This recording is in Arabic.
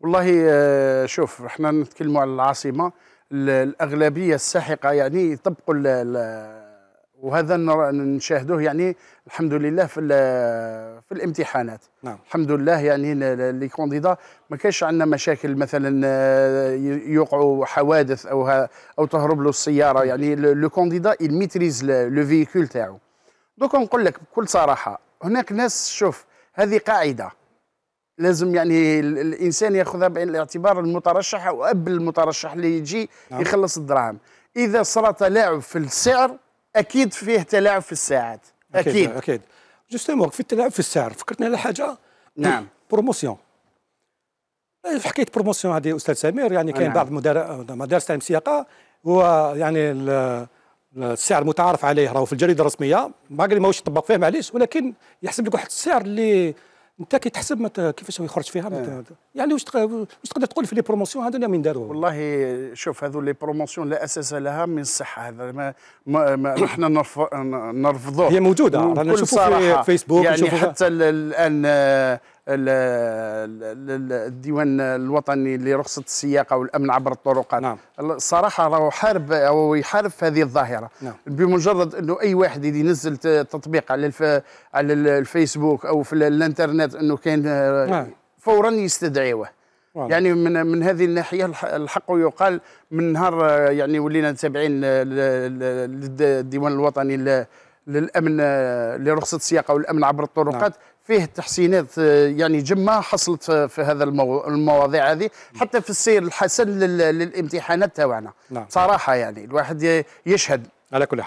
والله آه، شوف احنا نتكلموا على العاصمه الاغلبيه الساحقه يعني يطبقوا وهذا نشاهدوه يعني الحمد لله في في الامتحانات نعم. الحمد لله يعني لي كونديدا ما كانش عندنا مشاكل مثلا آه، يوقعوا حوادث او او تهرب له السياره يعني لو كونديدا يميتريز لو فييكول تاعو دوك نقول لك بكل صراحه هناك ناس شوف هذه قاعده لازم يعني الانسان ياخذها بعين الاعتبار المترشح او اب المترشح اللي يجي نعم. يخلص الدراهم اذا صار تلاعب في السعر اكيد فيه تلاعب في الساعات اكيد اكيد, أكيد. جوستومون في التلاعب في السعر فكرتني على حاجه نعم بروموسيون في حكايه بروموسيون هذه استاذ سمير يعني كاين نعم. بعض مدارس تعلم السياقه هو يعني السعر المتعارف عليه راهو في الجريده الرسميه ما ماهوش يطبق فيه معليش ولكن يحسب لك واحد السعر اللي انت كي تحسب مت... كيفاش يخرج فيها مت... اه. يعني واش واش تقدر تقول في لي بروموسيون هذول من داروا والله شوف هذو لي بروموسيون لا اساس لها من الصحه هذا ما, ما, ما احنا نرف... نرفضوه هي موجوده رانا نشوفوا في فيسبوك يعني حتى الان آه، الديوان الوطني لرخصه السياقه والامن عبر الطرقات نعم. الصراحه راهو حارب او يحارب في هذه الظاهره نعم. بمجرد انه اي واحد اللي ينزل تطبيق على على الفيسبوك او في الانترنت انه كان آه، نعم. فورا يستدعيوه يعني من من هذه الناحيه الحق يقال من نهار آه، يعني ولينا تابعين آه، للديوان الوطني للامن لرخصه السياقه والامن عبر الطرقات نعم. فيه تحسينات يعني جمة حصلت في هذا المو... المواضيع هذه نعم. حتى في السير الحسن لل... للامتحانات تاعنا نعم. صراحه يعني الواحد يشهد على كل حال